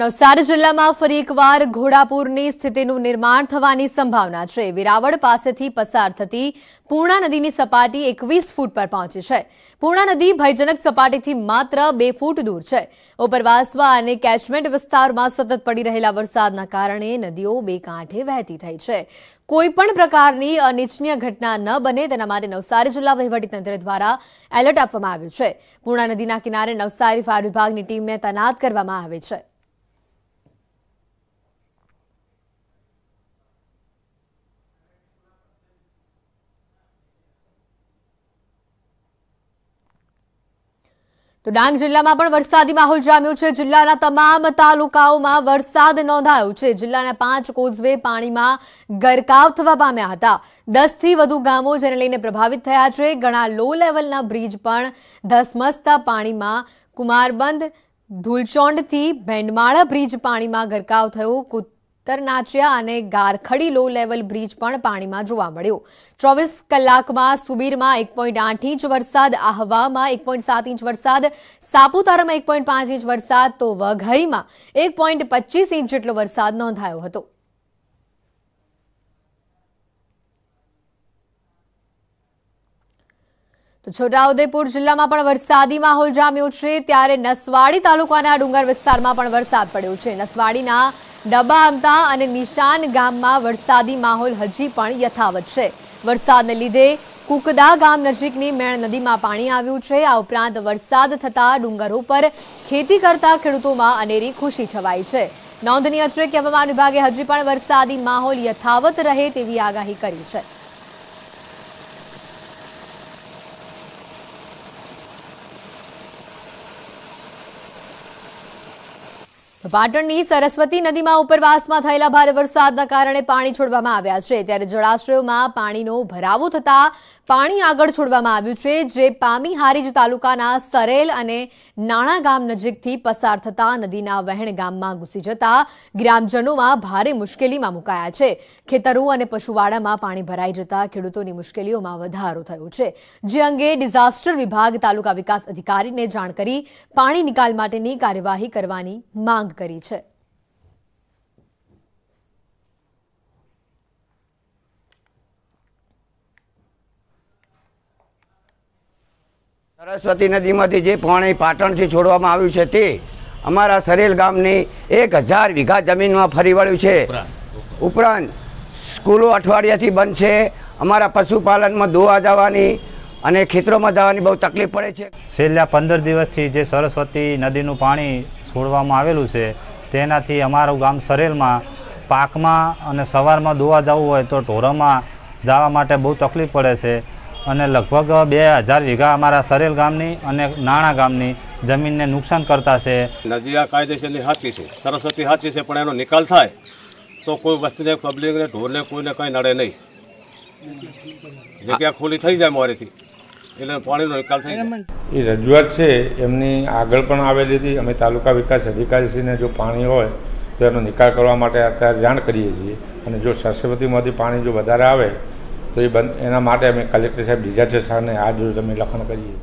નવસારી જિલ્લામાં ફરી એકવાર ઘોડાપુરની સ્થિતિનું નિર્માણ થવાની સંભાવના છે વેરાવળ પાસેથી પસાર થતી પૂર્ણા નદીની સપાટી એકવીસ ફૂટ પર પહોંચી છે પૂર્ણા નદી ભયજનક સપાટીથી માત્ર બે ફૂટ દૂર છે ઉપરવાસમાં અને કેચમેન્ટ વિસ્તારમાં સતત પડી રહેલા વરસાદના કારણે નદીઓ બે કાંઠે વહેતી થઈ છે કોઈપણ પ્રકારની અનિચ્છનીય ઘટના ન બને તેના માટે નવસારી જિલ્લા વહીવટીતંત્ર દ્વારા એલર્ટ આપવામાં આવ્યું છે પૂર્ણા નદીના કિનારે નવસારી ફાયર વિભાગની ટીમને તૈનાત કરવામાં આવી છે તો ડાંગ જિલ્લામાં પણ વરસાદી માહોલ જામ્યો છે જિલ્લાના તમામ તાલુકાઓમાં વરસાદ નોંધાયો છે જિલ્લાના પાંચ કોઝવે પાણીમાં ગરકાવ થવા પામ્યા હતા દસથી વધુ ગામો જેને લઈને પ્રભાવિત થયા છે ઘણા લો લેવલના બ્રિજ પણ ધસમસતા પાણીમાં કુમારબંધ ધૂલચોંડથી ભેંડમાળા બ્રિજ પાણીમાં ગરકાવ થયો તરનાચિયા અને ગારખડી લો લેવલ બ્રિજ પણ પાણીમાં જોવા મળ્યો ચોવીસ કલાકમાં સુબીરમાં એક પોઈન્ટ આઠ ઇંચ વરસાદ આહવામાં એક પોઈન્ટ સાત ઇંચ વરસાદ સાપુતારામાં એક પોઈન્ટ પાંચ ઇંચ વરસાદ તો વઘઈમાં એક પોઈન્ટ પચીસ ઇંચ જેટલો વરસાદ નોંધાયો હતો તો છોટાઉદેપુર જિલ્લામાં પણ વરસાદી માહોલ જામ્યો છે ત્યારે નસવાડી તાલુકાના ડુંગર વિસ્તારમાં પણ વરસાદ પડ્યો છે નસવાડીના ડબ્બા ડબામતા અને નિશાન ગામમાં વરસાદી માહોલ હજી પણ યથાવત છે વરસાદને લીધે કુકદા ગામ નજીકની મેણ નદીમાં પાણી આવ્યું છે આ ઉપરાંત વરસાદ થતાં ડુંગર ઉપર ખેતી કરતા ખેડૂતોમાં અનેરી ખુશી છવાઈ છે નોંધનીય છે કે હવામાન વિભાગે હજી પણ વરસાદી માહોલ યથાવત રહે તેવી આગાહી કરી છે પાટણની સરસ્વતી નદીમાં ઉપરવાસમાં થયેલા ભારે વરસાદના કારણે પાણી છોડવામાં આવ્યા છે ત્યારે જળાશયોમાં પાણીનો ભરાવો થતાં પાણી આગળ છોડવામાં આવ્યું છે જે પામી હારીજ તાલુકાના સરેલ અને નાણા ગામ નજીકથી પસાર થતા નદીના વહેણ ગામમાં ઘૂસી જતા ગ્રામજનોમાં ભારે મુશ્કેલીમાં મુકાયા છે ખેતરો અને પશુવાડામાં પાણી ભરાઈ જતા ખેડૂતોની મુશ્કેલીઓમાં વધારો થયો છે જે અંગે ડિઝાસ્ટર વિભાગ તાલુકા વિકાસ અધિકારીને જાણ કરી પાણી નિકાલ માટેની કાર્યવાહી કરવાની માંગ નોંધ કરી છે સરસ્વતી નદીમાંથી જે પાણી પાટણથી છોડવામાં આવ્યું છે તે અમારા સરેલ ગામની એક હજાર વીઘા જમીનમાં ફરી વળ્યું છે ઉપરાંત સ્કૂલો અઠવાડિયાથી બંધ છે અમારા પશુપાલનમાં દોવા જવાની અને ખેતરોમાં જવાની બહુ તકલીફ પડે છે છેલ્લા પંદર દિવસથી જે સરસ્વતી નદીનું પાણી છોડવામાં આવેલું છે તેનાથી અમારું ગામ સરેલમાં પાકમાં અને સવારમાં દોવા જવું હોય તો ઢોરામાં જવા માટે બહુ તકલીફ પડે છે અને લગભગ બે હજાર વીઘા અમારા સરેલ ગામની અને નાણાં ગામની જમીનને નુકસાન કરતા છે નદી આ કાયદેસરની હાચી છે સરસ્વતી સાચી છે પણ એનો નિકાલ થાય તો કોઈ વસ્તુને પબ્લિકને ઢોરને કોઈને કંઈ નડે નહીં જગ્યા ખુલ્લી થઈ જાય મારેથી એટલે પાણીનો નિકાલ થઈ એ રજૂઆત છે એમની આગળ પણ આવેલી હતી અમે તાલુકા વિકાસ અધિકારીશ્રીને જો પાણી હોય તો એનો નિકાલ કરવા માટે અત્યારે જાણ કરીએ છીએ અને જો સરસ્વતીમાંથી પાણી જો વધારે આવે તો એ બંધ એના માટે અમે કલેક્ટર સાહેબ ડિઝાસ્ટર સાહેબને આ જો તમે લખણ કરીએ